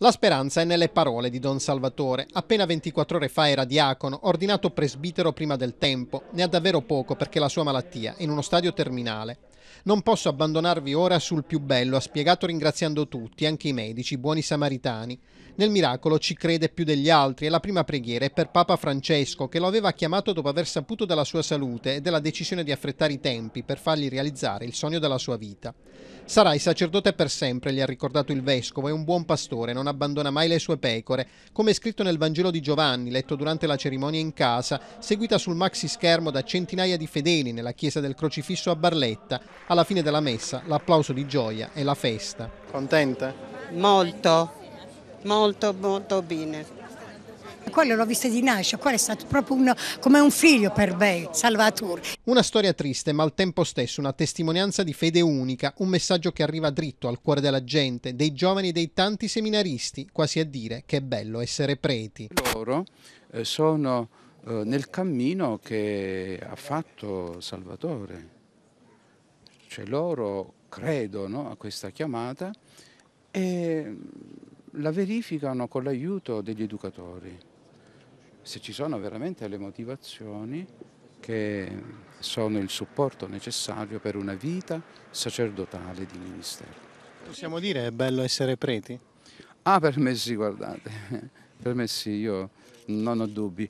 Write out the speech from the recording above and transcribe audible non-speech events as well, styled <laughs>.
La speranza è nelle parole di Don Salvatore, appena 24 ore fa era diacono, ordinato presbitero prima del tempo, ne ha davvero poco perché la sua malattia è in uno stadio terminale. Non posso abbandonarvi ora sul più bello, ha spiegato ringraziando tutti, anche i medici, buoni samaritani. Nel miracolo ci crede più degli altri e la prima preghiera è per Papa Francesco che lo aveva chiamato dopo aver saputo della sua salute e della decisione di affrettare i tempi per fargli realizzare il sogno della sua vita. Sarai sacerdote per sempre, gli ha ricordato il vescovo, è un buon pastore, non abbandona mai le sue pecore, come scritto nel Vangelo di Giovanni, letto durante la cerimonia in casa, seguita sul maxi schermo da centinaia di fedeli nella chiesa del Crocifisso a Barletta. Alla fine della messa l'applauso di gioia e la festa. Contenta? Molto, molto, molto bene. Quello l'ho vista di nascita, quello è stato proprio un, come un figlio per me, Salvatore. Una storia triste ma al tempo stesso una testimonianza di fede unica, un messaggio che arriva dritto al cuore della gente, dei giovani e dei tanti seminaristi, quasi a dire che è bello essere preti. Loro eh, sono eh, nel cammino che ha fatto Salvatore, cioè loro credono a questa chiamata e la verificano con l'aiuto degli educatori se ci sono veramente le motivazioni che sono il supporto necessario per una vita sacerdotale di ministero. Possiamo dire che è bello essere preti? Ah, per me sì, guardate, <laughs> per me sì, io non ho dubbi.